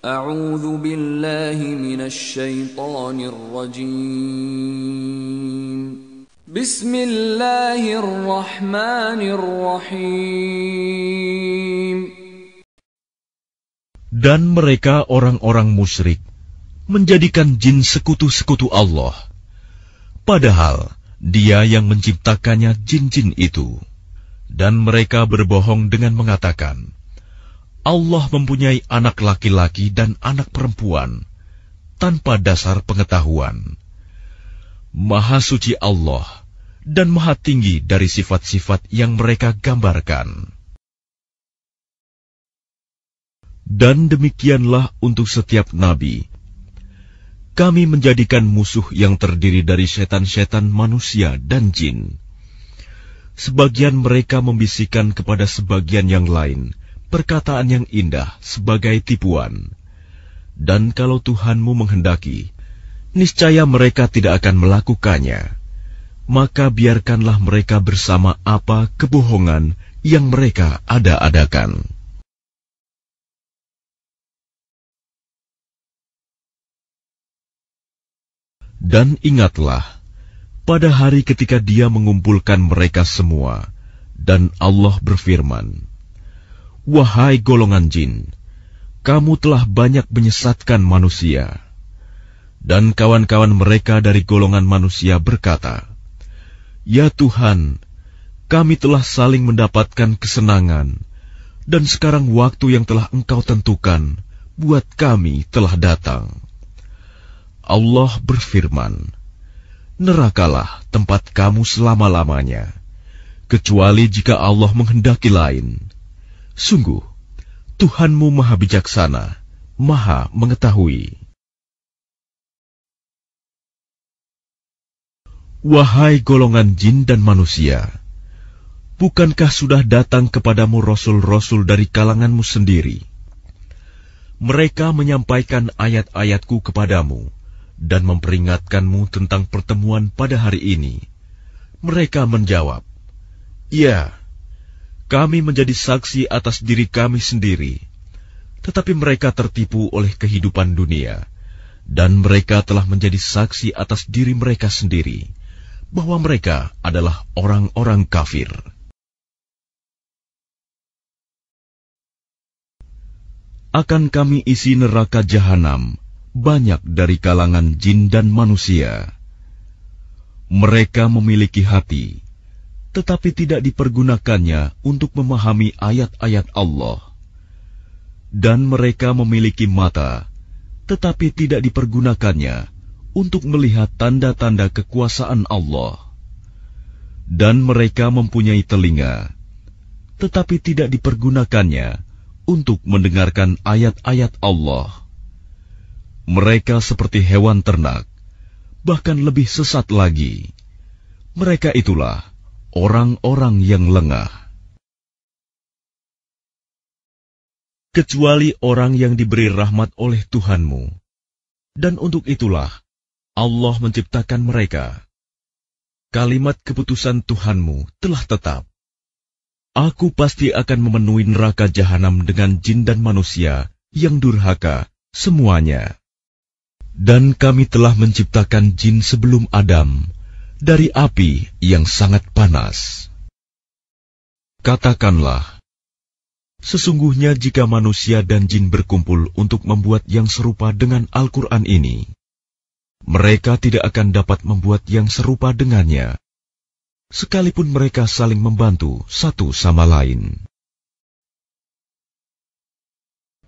أعوذ بالله من الشيطان الرجيم بسم الله الرحمن الرحيم Dan mereka orang-orang musyrik menjadikan jin sekutu-sekutu Allah padahal dia yang menciptakannya jin-jin itu dan mereka berbohong dengan mengatakan Allah mempunyai anak laki-laki dan anak perempuan tanpa dasar pengetahuan. Maha suci Allah dan maha tinggi dari sifat-sifat yang mereka gambarkan. Dan demikianlah untuk setiap nabi. Kami menjadikan musuh yang terdiri dari setan-setan manusia dan jin. Sebagian mereka membisikkan kepada sebagian yang lain – perkataan yang indah sebagai tipuan. Dan kalau Tuhanmu menghendaki, niscaya mereka tidak akan melakukannya. Maka biarkanlah mereka bersama apa kebohongan yang mereka ada-adakan. Dan ingatlah, pada hari ketika dia mengumpulkan mereka semua, dan Allah berfirman, Wahai golongan jin, kamu telah banyak menyesatkan manusia. Dan kawan-kawan mereka dari golongan manusia berkata, Ya Tuhan, kami telah saling mendapatkan kesenangan, dan sekarang waktu yang telah engkau tentukan buat kami telah datang. Allah berfirman, Nerakalah tempat kamu selama-lamanya, kecuali jika Allah menghendaki lain.' Sungguh, Tuhanmu maha bijaksana, maha mengetahui. Wahai golongan jin dan manusia, bukankah sudah datang kepadamu rasul-rasul dari kalanganmu sendiri? Mereka menyampaikan ayat-ayatku kepadamu dan memperingatkanmu tentang pertemuan pada hari ini. Mereka menjawab, "Ya." Kami menjadi saksi atas diri kami sendiri, tetapi mereka tertipu oleh kehidupan dunia, dan mereka telah menjadi saksi atas diri mereka sendiri bahwa mereka adalah orang-orang kafir. Akan kami isi neraka jahanam banyak dari kalangan jin dan manusia. Mereka memiliki hati tetapi tidak dipergunakannya untuk memahami ayat-ayat Allah, dan mereka memiliki mata, tetapi tidak dipergunakannya untuk melihat tanda-tanda kekuasaan Allah, dan mereka mempunyai telinga, tetapi tidak dipergunakannya untuk mendengarkan ayat-ayat Allah. Mereka seperti hewan ternak, bahkan lebih sesat lagi. Mereka itulah orang-orang yang lengah. Kecuali orang yang diberi rahmat oleh Tuhanmu, dan untuk itulah Allah menciptakan mereka. Kalimat keputusan Tuhanmu telah tetap. Aku pasti akan memenuhi neraka jahanam dengan jin dan manusia yang durhaka semuanya. Dan kami telah menciptakan jin sebelum Adam, dari api yang sangat panas. Katakanlah, sesungguhnya jika manusia dan jin berkumpul untuk membuat yang serupa dengan Al-Quran ini, mereka tidak akan dapat membuat yang serupa dengannya, sekalipun mereka saling membantu satu sama lain.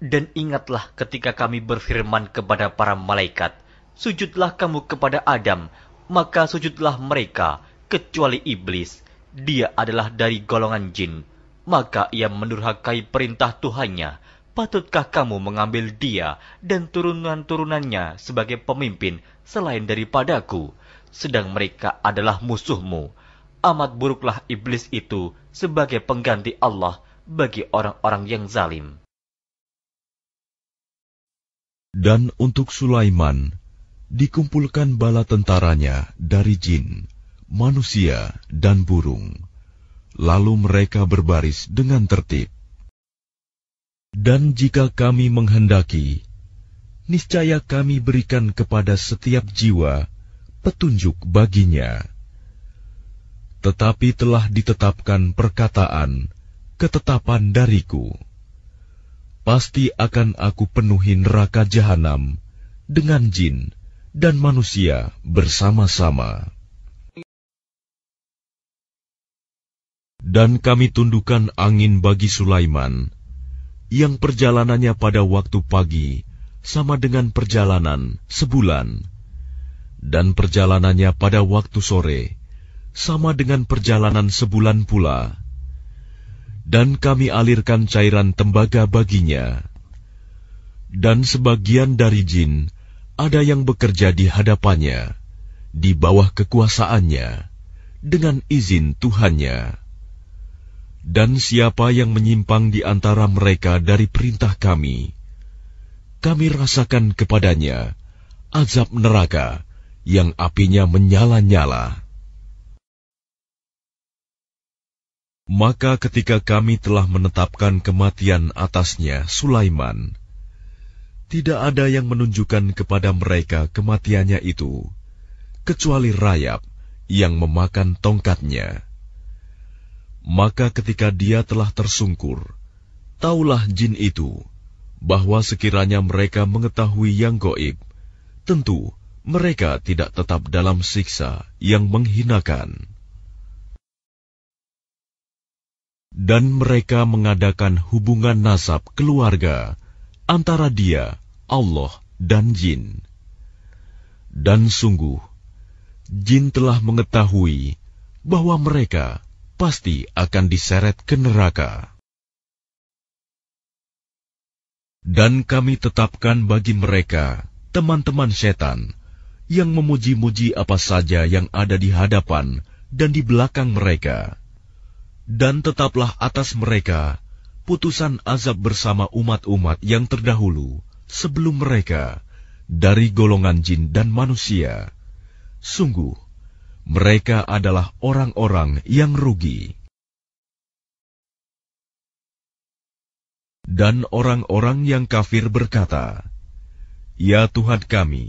Dan ingatlah ketika kami berfirman kepada para malaikat, sujudlah kamu kepada Adam, maka sujudlah mereka, kecuali iblis. Dia adalah dari golongan jin, maka ia menurhakai perintah Tuhannya. Patutkah kamu mengambil dia dan turunan-turunannya sebagai pemimpin selain daripadaku, sedang mereka adalah musuhmu? Amat buruklah iblis itu sebagai pengganti Allah bagi orang-orang yang zalim. Dan untuk Sulaiman, dikumpulkan bala tentaranya dari jin, manusia, dan burung. Lalu mereka berbaris dengan tertib. Dan jika kami menghendaki, niscaya kami berikan kepada setiap jiwa petunjuk baginya. Tetapi telah ditetapkan perkataan, ketetapan dariku. Pasti akan aku penuhi neraka jahanam dengan jin, dan manusia bersama-sama. Dan kami tundukkan angin bagi Sulaiman, yang perjalanannya pada waktu pagi sama dengan perjalanan sebulan, dan perjalanannya pada waktu sore sama dengan perjalanan sebulan pula. Dan kami alirkan cairan tembaga baginya, dan sebagian dari jin ada yang bekerja di hadapannya, di bawah kekuasaannya, dengan izin Tuhannya. Dan siapa yang menyimpang di antara mereka dari perintah kami, kami rasakan kepadanya azab neraka yang apinya menyala-nyala. Maka ketika kami telah menetapkan kematian atasnya Sulaiman, tidak ada yang menunjukkan kepada mereka kematiannya itu, kecuali rayap yang memakan tongkatnya. Maka ketika dia telah tersungkur, taulah jin itu bahwa sekiranya mereka mengetahui yang goib, tentu mereka tidak tetap dalam siksa yang menghinakan. Dan mereka mengadakan hubungan nasab keluarga antara dia Allah dan jin. Dan sungguh, jin telah mengetahui bahwa mereka pasti akan diseret ke neraka. Dan kami tetapkan bagi mereka teman-teman setan yang memuji-muji apa saja yang ada di hadapan dan di belakang mereka. Dan tetaplah atas mereka putusan azab bersama umat-umat yang terdahulu, sebelum mereka dari golongan jin dan manusia. Sungguh, mereka adalah orang-orang yang rugi. Dan orang-orang yang kafir berkata, Ya Tuhan kami,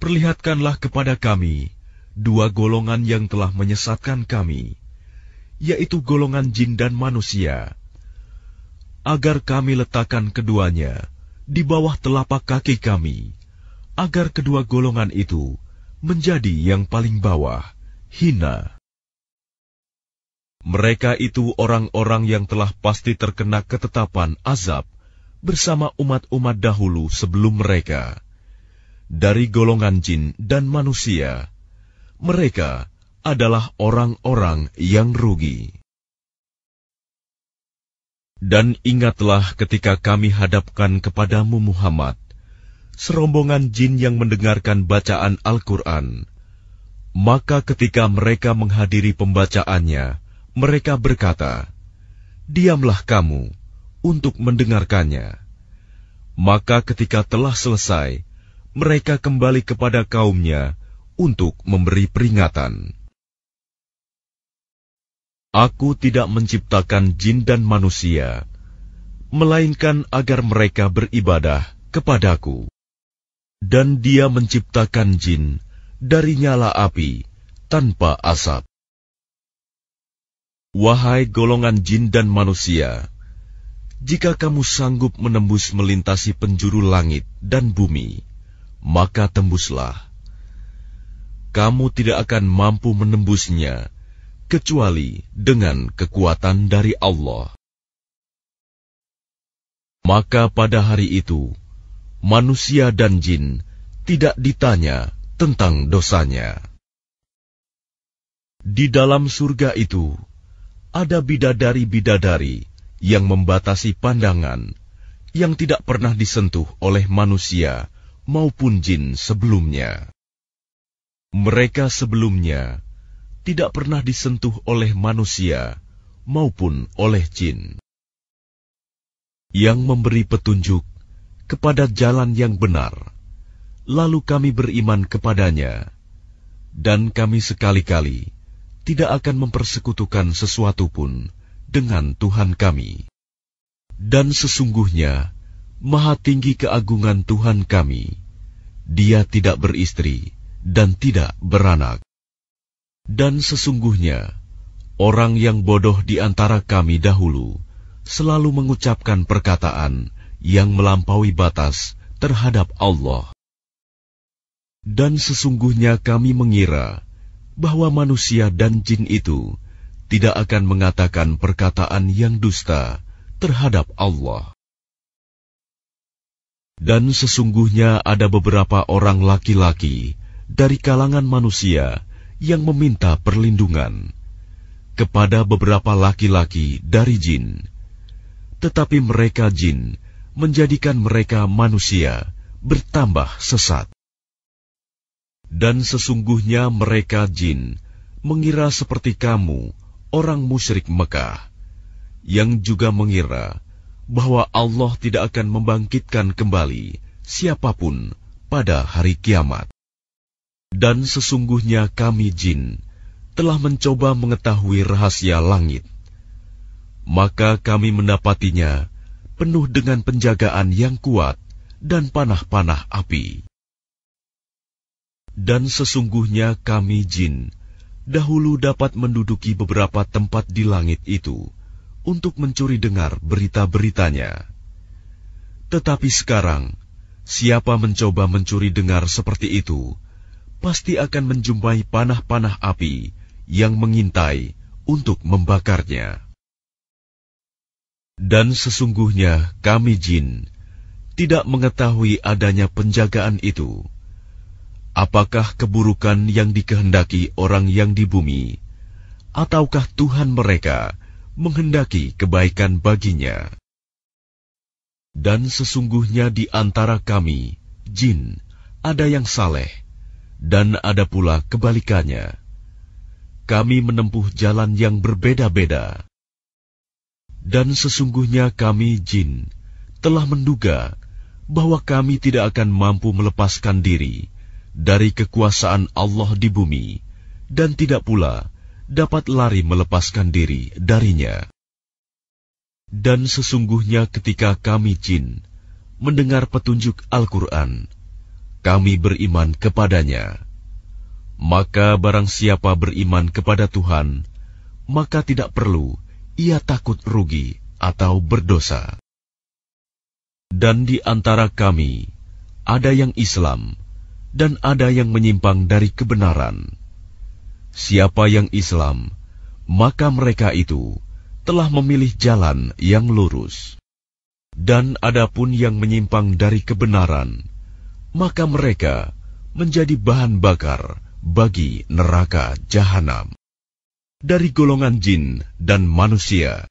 perlihatkanlah kepada kami dua golongan yang telah menyesatkan kami, yaitu golongan jin dan manusia, agar kami letakkan keduanya di bawah telapak kaki kami, agar kedua golongan itu menjadi yang paling bawah, hina. Mereka itu orang-orang yang telah pasti terkena ketetapan azab bersama umat-umat dahulu sebelum mereka, dari golongan jin dan manusia. Mereka adalah orang-orang yang rugi. Dan ingatlah ketika kami hadapkan kepadamu Muhammad, serombongan jin yang mendengarkan bacaan Al-Quran. Maka ketika mereka menghadiri pembacaannya, mereka berkata, Diamlah kamu untuk mendengarkannya. Maka ketika telah selesai, mereka kembali kepada kaumnya untuk memberi peringatan. Aku tidak menciptakan jin dan manusia, melainkan agar mereka beribadah kepadaku. Dan dia menciptakan jin dari nyala api tanpa asap. Wahai golongan jin dan manusia, jika kamu sanggup menembus melintasi penjuru langit dan bumi, maka tembuslah. Kamu tidak akan mampu menembusnya kecuali dengan kekuatan dari Allah. Maka pada hari itu, manusia dan jin tidak ditanya tentang dosanya. Di dalam surga itu, ada bidadari-bidadari yang membatasi pandangan, yang tidak pernah disentuh oleh manusia maupun jin sebelumnya. Mereka sebelumnya tidak pernah disentuh oleh manusia maupun oleh jin, yang memberi petunjuk kepada jalan yang benar. Lalu kami beriman kepadanya, dan kami sekali-kali tidak akan mempersekutukan sesuatu pun dengan Tuhan kami. Dan sesungguhnya, Maha Tinggi keagungan Tuhan kami, Dia tidak beristri dan tidak beranak. Dan sesungguhnya, orang yang bodoh di antara kami dahulu selalu mengucapkan perkataan yang melampaui batas terhadap Allah. Dan sesungguhnya kami mengira bahwa manusia dan jin itu tidak akan mengatakan perkataan yang dusta terhadap Allah. Dan sesungguhnya ada beberapa orang laki-laki dari kalangan manusia yang meminta perlindungan kepada beberapa laki-laki dari jin, tetapi mereka jin menjadikan mereka manusia bertambah sesat. Dan sesungguhnya mereka jin mengira seperti kamu, orang musyrik Mekah, yang juga mengira bahwa Allah tidak akan membangkitkan kembali siapapun pada hari kiamat. Dan sesungguhnya kami jin telah mencoba mengetahui rahasia langit. Maka kami mendapatinya penuh dengan penjagaan yang kuat dan panah-panah api. Dan sesungguhnya kami jin dahulu dapat menduduki beberapa tempat di langit itu untuk mencuri dengar berita-beritanya. Tetapi sekarang, siapa mencoba mencuri dengar seperti itu, pasti akan menjumpai panah-panah api yang mengintai untuk membakarnya. Dan sesungguhnya kami jin tidak mengetahui adanya penjagaan itu. Apakah keburukan yang dikehendaki orang yang di bumi, ataukah Tuhan mereka menghendaki kebaikan baginya? Dan sesungguhnya di antara kami, jin, ada yang saleh, dan ada pula kebalikannya. Kami menempuh jalan yang berbeda-beda. Dan sesungguhnya kami jin telah menduga bahwa kami tidak akan mampu melepaskan diri dari kekuasaan Allah di bumi dan tidak pula dapat lari melepaskan diri darinya. Dan sesungguhnya ketika kami jin mendengar petunjuk Al-Quran, kami beriman kepadanya. Maka barang siapa beriman kepada Tuhan, maka tidak perlu ia takut rugi atau berdosa. Dan di antara kami, ada yang Islam, dan ada yang menyimpang dari kebenaran. Siapa yang Islam, maka mereka itu telah memilih jalan yang lurus. Dan adapun yang menyimpang dari kebenaran, maka mereka menjadi bahan bakar bagi neraka jahanam. Dari golongan jin dan manusia,